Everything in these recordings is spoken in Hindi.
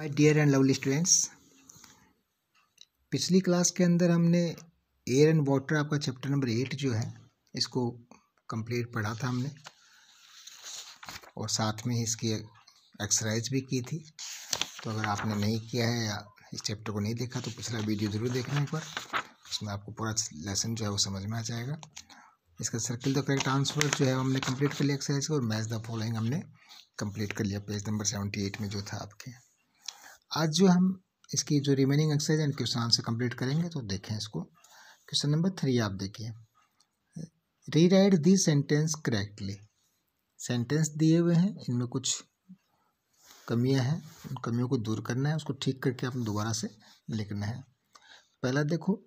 my dear and lovely students पिछली क्लास के अंदर हमने एयर एंड वाटर आपका चैप्टर नंबर एट जो है इसको कंप्लीट पढ़ा था हमने और साथ में इसकी एक्सरसाइज भी की थी तो अगर आपने नहीं किया है या इस चैप्टर को नहीं देखा तो पिछला वीडियो ज़रूर देखना एक बार उसमें आपको पूरा लेसन जो है वो समझ में आ जाएगा इसका सर्किल द करेक्ट आंसर जो है हमने कंप्लीट कर लिया एक्सरसाइज को और मैच द फॉलोइंग हमने कंप्लीट कर लिया पेज नंबर सेवेंटी एट में जो था आपके आज जो हम इसकी जो remaining exercise and question answer complete करेंगे तो देखें इसको क्वेश्चन नंबर थ्री आप देखिए rewrite the sentence correctly sentence दिए हुए हैं इनमें कुछ कमियां हैं उन कमियों को दूर करना है उसको ठीक करके आप दोबारा से लिखना है पहला देखो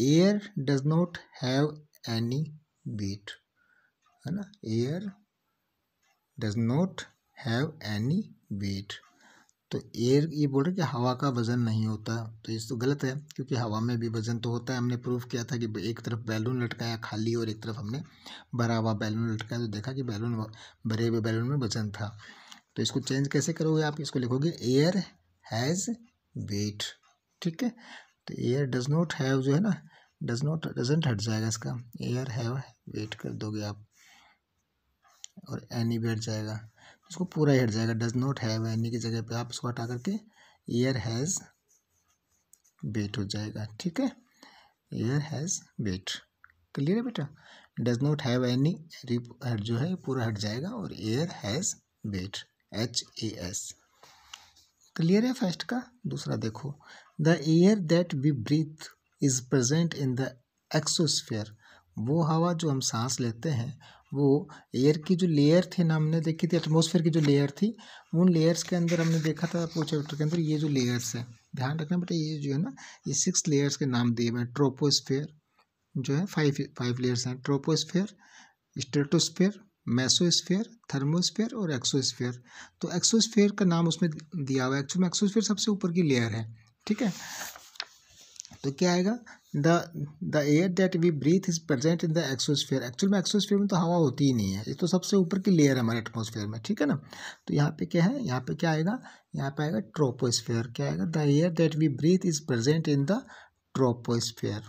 air does not have any weight है ना air does not have any weight तो एयर ये बोल रहे कि हवा का वज़न नहीं होता तो ये तो गलत है क्योंकि हवा में भी वज़न तो होता है हमने प्रूफ किया था कि एक तरफ बैलून लटकाया खाली और एक तरफ हमने भरा हुआ बैलून लटकाया तो देखा कि बैलून भरे हुए बैलून में वज़न था तो इसको चेंज कैसे करोगे आप इसको लिखोगे एयर हैज़ वेट ठीक है तो एयर डज नॉट हैव जो है ना डज नॉट डजेंट हट जाएगा इसका एयर हैव वेट कर दोगे आप और एनी बैठ जाएगा उसको पूरा ही हट जाएगा डज नॉट हैव एनी की जगह पे आप उसको हटा करके ईयर हैज़ बेट हो जाएगा ठीक है ईयर हैज़ बेट क्लियर है बेटा डज नॉट हैव एनी हट जो है पूरा हट जाएगा और air has weight H A S clear है फर्स्ट का दूसरा देखो the air that we breathe is present in the exosphere वो हवा जो हम सांस लेते हैं वो एयर की जो लेयर थी ना हमने देखी थी एटमोसफेयर की जो लेयर थी उन लेयर्स के अंदर हमने देखा था आपको चैप्टर के अंदर ये जो लेयर्स है ध्यान रखना बेटा ये जो है ना ये सिक्स लेयर्स के नाम दिए हुए ट्रोपोस्फेयर जो है फाइव फाइव लेयर्स हैं ट्रोपोस्फेयर स्टेटोस्फेयर मैसोस्फेयर थर्मोस्फेयर और एक्सोस्फेयर तो एक्सोस्फेयर का नाम उसमें दिया हुआ है एक्चुअली एक्सोस्फेयर सबसे ऊपर की लेयर है ठीक है तो क्या आएगा the the air that we breathe is present in the exosphere actual में एक्सोस्फेयर में तो हवा होती ही नहीं है ये तो सबसे ऊपर की लेयर है हमारे एटमोसफेयर में ठीक है ना तो यहाँ पे क्या है यहाँ पे क्या आएगा यहाँ पे आएगा ट्रोपोस्फेयर क्या आएगा the air that we breathe is present in the troposphere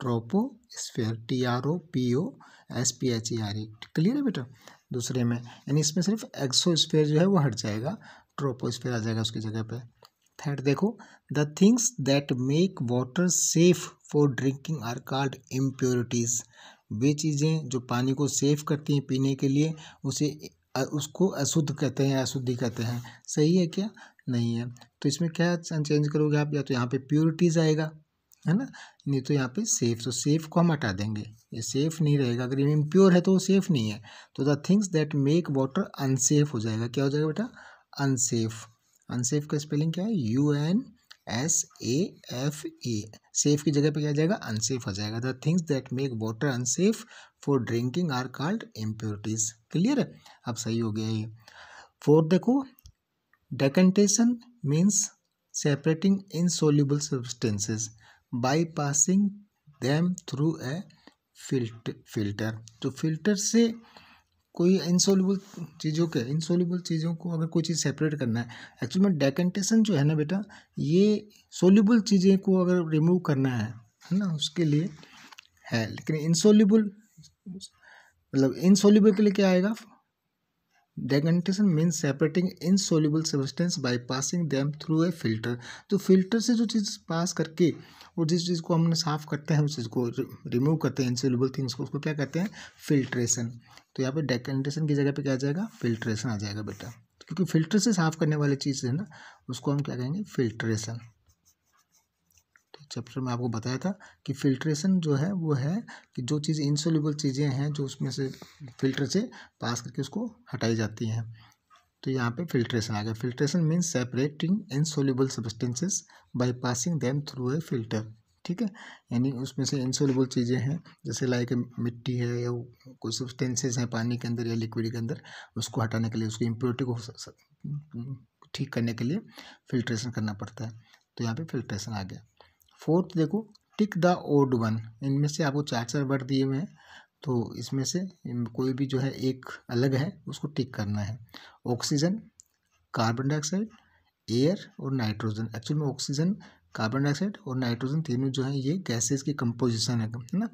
troposphere T R O P O S P H E R E clear है बेटा दूसरे में यानी इसमें सिर्फ एक्सोस्फेयर जो है वो हट जाएगा ट्रोपोस्फेयर आ जाएगा उसकी जगह पे थर्ड देखो the things that make water safe for drinking are called impurities वे चीज़ें जो पानी को सेफ करती हैं पीने के लिए उसे उसको अशुद्ध कहते हैं अशुद्धि कहते हैं सही है क्या नहीं है तो इसमें क्या चेंज करोगे आप या तो यहाँ पे प्योरिटीज़ आएगा है ना नहीं तो यहाँ पे सेफ तो सेफ को हम हटा देंगे ये सेफ नहीं रहेगा अगर ये इम्प्योर है तो वो सेफ नहीं है तो the things that make water unsafe हो जाएगा क्या हो जाएगा बेटा अनसेफ अनसेफ का स्पेलिंग क्या है U N S A F A safe की जगह पे क्या जाएगा अनसेफ हो जाएगा the things that make water unsafe for drinking are called impurities clear है अब सही हो गया ये फोर्थ देखो decantation means separating insoluble substances by passing them through a filt filter तो फिल्टर से कोई इनसोल्यूबल चीज़ों के इनसोल्यूबल चीज़ों को अगर कोई चीज़ सेपरेट करना है एक्चुअली में डेकेंटेशन जो है ना बेटा ये सोल्यूबल चीज़ें को अगर रिमूव करना है है ना उसके लिए है लेकिन इनसोल्यूबल मतलब इनसोल्यूबल के लिए क्या आएगा decantation mean separating soluble substance by passing them through a filter तो फिल्टर से जो चीज़ पास करके और जिस चीज़ को हमने साफ़ करते हैं उस चीज़ को रिमूव करते हैं इनसोल्यूबल थिंग्स को उसको क्या कहते हैं फिल्ट्रेशन तो यहाँ पे डेकेंटेशन की जगह पे क्या आ जाएगा फिल्ट्रेशन आ जाएगा बेटा क्योंकि फिल्टर से साफ़ करने वाली चीज़ है ना उसको हम क्या कहेंगे फिल्ट्रेशन चैप्टर में आपको बताया था कि फिल्ट्रेशन जो है वो है कि जो चीज़ इंसोल्यूबल चीज़ें हैं जो उसमें से फिल्टर से पास करके उसको हटाई जाती हैं तो यहाँ पे फिल्ट्रेशन आ गया filtration means separating insoluble substances by passing them through a filter ठीक है यानी उसमें से इंसोल्यूबल चीज़ें हैं जैसे लाइक मिट्टी है या कोई सब्सटेंसेस हैं पानी के अंदर या लिक्विड के अंदर उसको हटाने के लिए उसकी इम्प्योरिटी को ठीक करने के लिए फिल्ट्रेशन करना पड़ता है तो यहाँ पे फिल्ट्रेशन आ गया फोर्थ देखो टिक द ओड वन इनमें से आपको चार चार वर्ड दिए हुए हैं तो इसमें से कोई भी जो है एक अलग है उसको टिक करना है ऑक्सीजन कार्बन डाइऑक्साइड एयर और नाइट्रोजन एक्चुअल में ऑक्सीजन कार्बन डाइऑक्साइड और नाइट्रोजन तीनों जो है ये गैसेज की कंपोजिशन है ना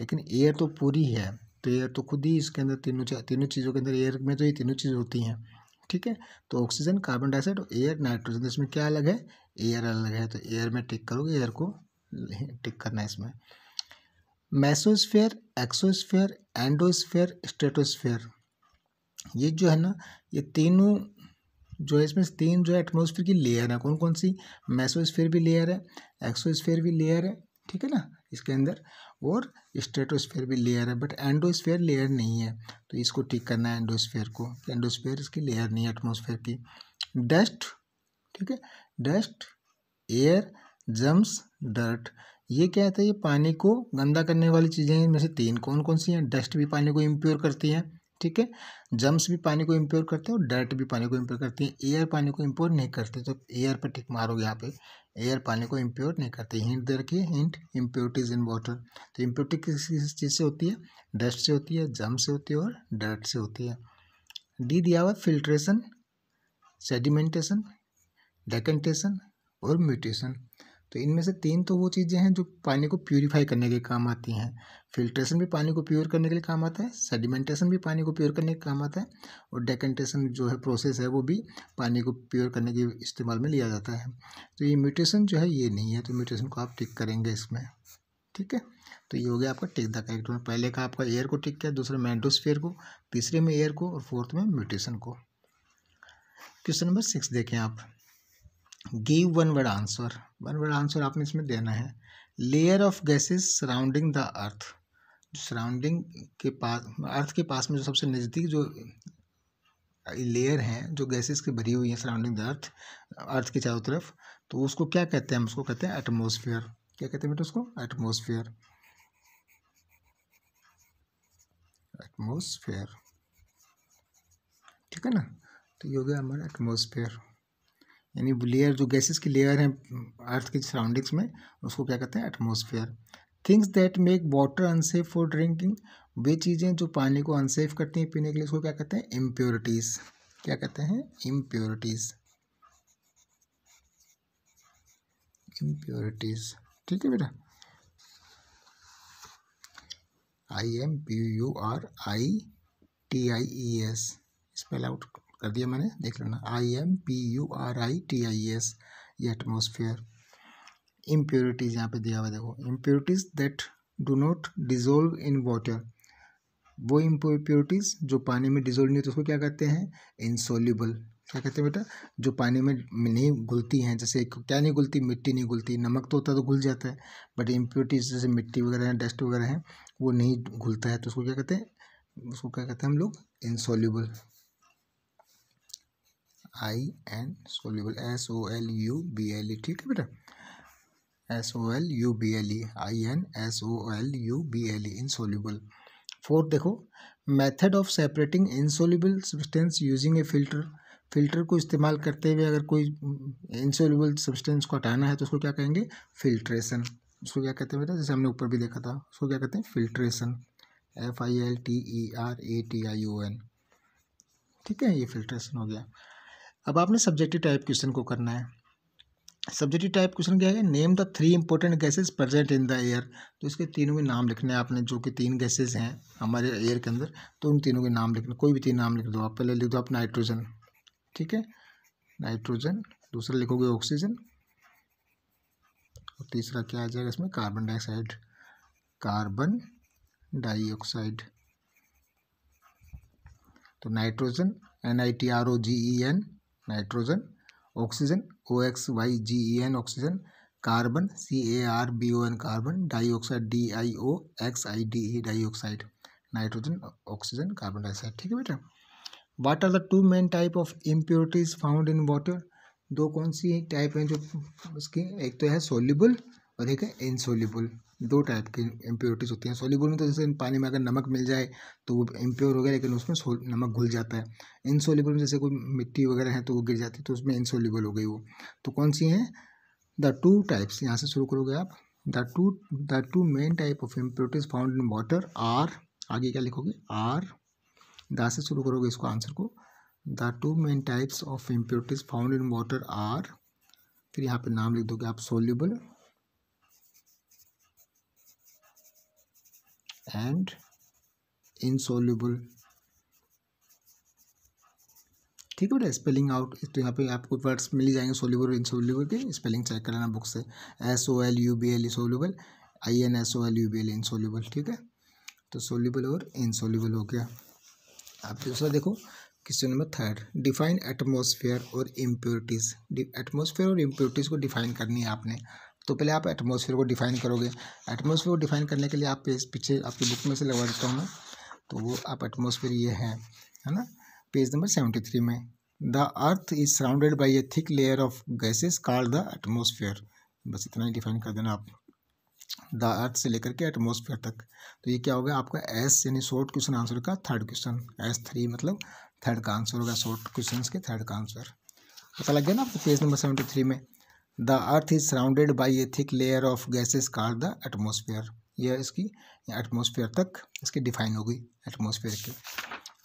लेकिन एयर तो पूरी है तो एयर तो खुद ही इसके अंदर तीनों तीनों चीज़ों के अंदर एयर में तो ये तीनों चीज़ होती हैं ठीक है तो ऑक्सीजन कार्बन डाइऑक्साइड और एयर नाइट्रोजन इसमें क्या अलग है एयर अलग है तो एयर में टिक करोगे एयर को टिक करना है इसमें मैसोस्फेयर एक्सोस्फेयर एंडोस्फेयर स्टेटोस्फेयर ये जो है ना ये तीनों जो है इसमें तीन जो है एटमोसफेयर की लेयर है कौन कौन सी मैसोस्फेयर भी लेयर है एक्सोस्फेयर भी लेयर है ठीक है ना इसके अंदर और स्टेटोस्फेयर भी लेयर है बट एंडोस्फेयर लेयर नहीं है तो इसको ठीक करना है एंडोस्फेयर को एंडोस्फेयर इसकी लेयर नहीं है एटमोसफेयर की डस्ट ठीक है डस्ट एयर जम्स डर्ट ये क्या है तो ये पानी को गंदा करने वाली चीज़ें हैं इनमें से तीन कौन कौन सी हैं डस्ट भी पानी को इम्प्योर करती हैं ठीक है जम्स भी पानी को इम्प्योर करते हैं और डर्ट भी पानी को इम्प्योर करती है एयर पानी को इम्प्योर नहीं करते तो एयर पर टिक मारोगे यहाँ पे एयर पानी को इम्प्योर नहीं करते हिंट दे रखिए हिंट इम्प्योरिटीज इन वाटर तो इम्प्योरिटी किस किस चीज़ से होती है डस्ट से होती है जम्स से होती है और डर्ट से होती है डी दिया हुआ फिल्ट्रेशन सेडिमेंटेशन डेकेंटेशन और म्यूटेशन तो इनमें से तीन तो वो चीज़ें हैं जो पानी को प्योरीफाई करने के काम आती हैं फिल्ट्रेशन भी पानी को प्योर करने के लिए काम आता है सेडिमेंटेशन भी पानी को प्योर करने के काम आता है और डेकेंटेशन जो है प्रोसेस है वो भी पानी को प्योर करने के इस्तेमाल में लिया जाता है तो ये म्यूटेशन जो है ये नहीं है तो म्यूटेशन को आप टिक करेंगे इसमें ठीक है तो ये हो गया आपका टिक द करेक्ट में पहले का आपका एयर को टिक किया दूसरे में एंडोस्फेयर को तीसरे में एयर को और फोर्थ में म्यूटेशन को क्वेश्चन नंबर सिक्स देखें आप give one word answer one word answer आपने इसमें देना है layer of gases surrounding the earth surrounding के पास अर्थ के पास में जो सबसे नज़दीक जो लेयर हैं जो गैसेस की भरी हुई हैं सराउंडिंग द अर्थ अर्थ के चारों तरफ तो उसको क्या कहते हैं हम उसको कहते हैं एटमोसफियर क्या कहते हैं बेटा उसको एटमोसफियर एटमोसफेयर ठीक है ना तो ये हो गया हमारा एटमोसफेयर यानी लेयर जो गैसेस की लेयर है अर्थ के सराउंडिंग्स में उसको क्या कहते हैं atmosphere things that make water unsafe for drinking वे चीज़ें जो पानी को अनसेफ करती हैं पीने के लिए उसको क्या कहते हैं इम्प्योरिटीज़ क्या कहते हैं इम्प्योरिटीज़ इम्प्योरिटीज़ ठीक है बेटा I M P U R I T I E S spell out कर दिया मैंने देख लेना I M P U R I T I S ये एटमोसफियर इम्प्योरिटीज़ यहाँ पे दिया हुआ देखो impurities that do not dissolve in water वो इम्प्योरिटीज़ जो पानी में डिजोल्व नहीं होती तो उसको क्या कहते हैं इंसोल्यूबल क्या कहते हैं बेटा जो पानी में नहीं घुलती हैं जैसे क्या नहीं घुलती मिट्टी नहीं घुलती नमक तो होता है तो घुल जाता है बट इम्प्योरिटीज जैसे मिट्टी वगैरह हैं डस्ट वगैरह हैं वो नहीं घुलता है तो उसको क्या कहते हैं उसको क्या कहते हैं हम लोग insoluble I N soluble S O L U B L E ठीक है बेटा S O L U B L E I N S O L U B L E insoluble fourth देखो method of separating insoluble substance using a filter filter को इस्तेमाल करते हुए अगर कोई इंसोल्यूबल सब्सटेंस को हटाना है तो उसको क्या कहेंगे फिल्ट्रेशन उसको क्या कहते हैं बेटा जैसे हमने ऊपर भी देखा था उसको क्या कहते हैं filtration F I L T E R A T I O N ठीक है ये फिल्ट्रेशन हो गया अब आपने सब्जेक्टिव टाइप क्वेश्चन को करना है सब्जेक्टिव टाइप क्वेश्चन क्या है name the three important gases present in the air तो इसके तीनों के नाम लिखने हैं आपने जो कि तीन गैसेज हैं हमारे एयर के अंदर तो उन तीनों के नाम लिखने कोई भी तीन नाम लिख दो आप पहले लिख दो आप नाइट्रोजन ठीक है नाइट्रोजन दूसरा लिखोगे ऑक्सीजन और तीसरा क्या आ जाएगा इसमें कार्बन डाइऑक्साइड कार्बन डाइऑक्साइड तो nitrogen N I T R O G E N nitrogen oxygen O X Y G E N oxygen carbon C A R B O N carbon dioxide D I O X I D E dioxide nitrogen oxygen carbon dioxide ठीक है बेटा what are the two main type of impurities found in water दो कौन सी टाइप हैं जो उसकी एक तो है सोल्यूबल और एक है इनसोल्यूबल दो टाइप की इम्प्योरिटीज़ होती हैं सोल्यूबल में तो जैसे पानी में अगर नमक मिल जाए तो वो इम्प्योर हो गया लेकिन उसमें नमक घुल जाता है इनसॉल्यूबल में जैसे कोई मिट्टी वगैरह है तो वो गिर जाती है तो उसमें इनसॉल्यूबल हो गई वो तो कौन सी हैं द टू टाइप्स यहाँ से शुरू करोगे आप the two the two main type of impurities found in water are आगे क्या लिखोगे आर द से शुरू करोगे इसको आंसर को the two main types of impurities found in water are फिर यहाँ पे नाम लिख दोगे आप सोल्यूबल and insoluble ठीक है बेटा स्पेलिंग आउट तो यहाँ पे आपको वर्ड्स मिल जाएंगे सोल्यूबल और इनसोल्यूबल के स्पेलिंग चेक कर लेना बुक से S O L U B L soluble I N S O L U B L insoluble ठीक है तो सोल्यूबल और इनसोल्यूबल हो गया आप दूसरा देखो question number third define atmosphere और इम्प्योरिटीज़ एटमोसफेयर और इम्प्योरिटीज़ को डिफाइन करनी है आपने तो पहले आप एटमोसफेयर को डिफाइन करोगे एटमोसफियर को डिफाइन करने के लिए आप पेज पीछे आपकी बुक में से लगवा देता हूँ मैं तो वो आप एटमोसफियर ये है है ना पेज नंबर सेवेंटी थ्री में the earth is surrounded by a thick layer of gases called the atmosphere बस इतना ही डिफाइन कर देना आप द अर्थ से लेकर के एटमोसफेयर तक तो ये क्या होगा आपका एस यानी शॉर्ट क्वेश्चन आंसर का थर्ड क्वेश्चन एस थ्री मतलब थर्ड का आंसर होगा शॉर्ट क्वेश्चन के थर्ड का आंसर पता लग गया ना आपको पेज नंबर सेवेंटी थ्री में the earth is surrounded by a thick layer of gases called the atmosphere यह इसकी एटमोसफेयर तक इसकी डिफाइन हो गई एटमोसफेयर की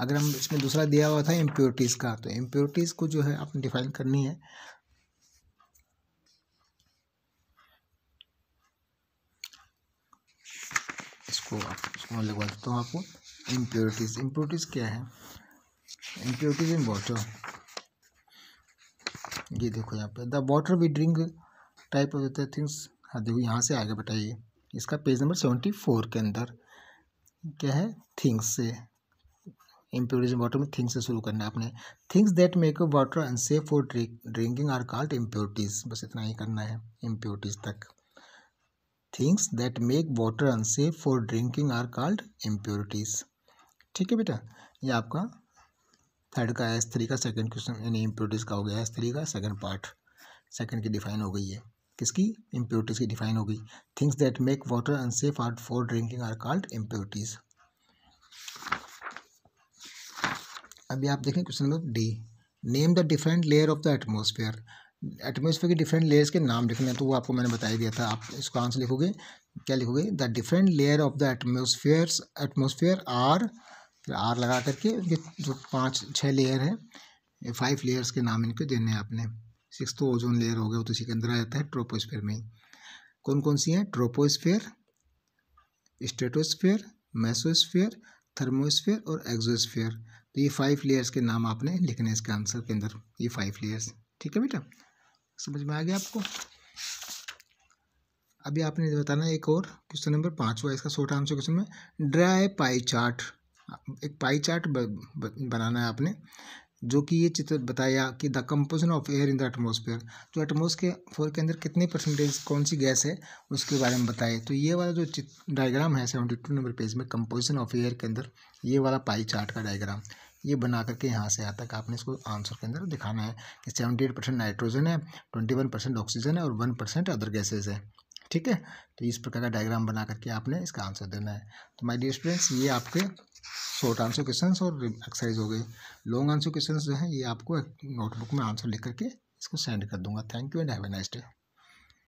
अगर हम इसमें दूसरा दिया हुआ था इम्प्योरिटीज़ का तो इम्प्योरिटीज़ को जो है आपने डिफाइन करनी है इसको इसको मैं लगवा देता हूँ आपको इम्प्योरिटीज़ इम्प्योरिटीज़ क्या है इम्प्योरिटीज़ इन वाटर ये देखो यहाँ पे the water we drink type of the things हाँ देखो यहाँ से आगे बताइए इसका पेज नंबर सेवेंटी फोर के अंदर क्या है थिंग्स से इम्प्योरिटीज वाटर में थिंग्स से शुरू करना है आपने things that make a water unsafe for drinking are called impurities बस इतना ही करना है इम्प्योरिटीज तक things that make water unsafe for drinking are called impurities ठीक है बेटा ये आपका थर्ड का एस थ्री का सेकंड क्वेश्चन यानी इम्प्योरिटीज़ का हो गया एस थ्री का सेकंड पार्ट सेकंड की डिफाइन हो गई है किसकी इम्प्योरिटीज़ की डिफाइन हो गई things that make water unsafe are for drinking are called impurities अभी आप देखें question number D name the different layer of the atmosphere atmosphere के डिफरेंट लेयर्स के नाम लिखने हैं तो वो आपको मैंने बताया दिया था आप इसका आंसर लिखोगे क्या लिखोगे the different layer of the atmosphere atmosphere are are लगा करके इनके जो पाँच छः लेयर हैं फाइव लेयर्स के नाम इनके देने हैं आपने सिक्स तो ओजोन लेयर हो गया तो इसी के अंदर आ जाता है ट्रोपोस्फेयर में कौन कौन सी हैं ट्रोपोस्फेयर स्टेटोस्फेयर मैसोस्फेयर थर्मोस्फेयर और एक्जोस्फेयर तो ये फाइव लेयर्स के नाम आपने लिखने इसके आंसर के अंदर ये फाइव लेयर्स ठीक है बेटा समझ में आ गया आपको अभी आपने बताना एक और क्वेश्चन नंबर पाँचवा इसका शॉर्ट आंसर क्वेश्चन में ड्राई पाई चार्ट एक पाई चार्ट बनाना है आपने जो कि ये चित्र बताया कि the composition of air in the atmosphere जो एटमोसफेयर के अंदर कितने परसेंटेज कौन सी गैस है उसके बारे में बताए तो ये वाला जो डायग्राम है सेवेंटी टू नंबर पेज में कंपोजिशन ऑफ एयर के अंदर ये वाला पाई चार्ट का डायग्राम ये बना करके यहाँ से आता तक आपने इसको आंसर के अंदर दिखाना है कि सेवेंटी एट परसेंट नाइट्रोजन है ट्वेंटी वन परसेंट ऑक्सीजन है और वन परसेंट अदर गैसेज है ठीक है तो इस प्रकार का डायग्राम बना करके आपने इसका आंसर देना है तो माय डियर स्टूडेंट्स ये आपके शॉर्ट आंसर क्वेश्चन और एक्सरसाइज हो गई लॉन्ग आंसर क्वेश्चन जो है ये आपको नोटबुक में आंसर लिख करके इसको सेंड कर दूंगा thank you and have a nice day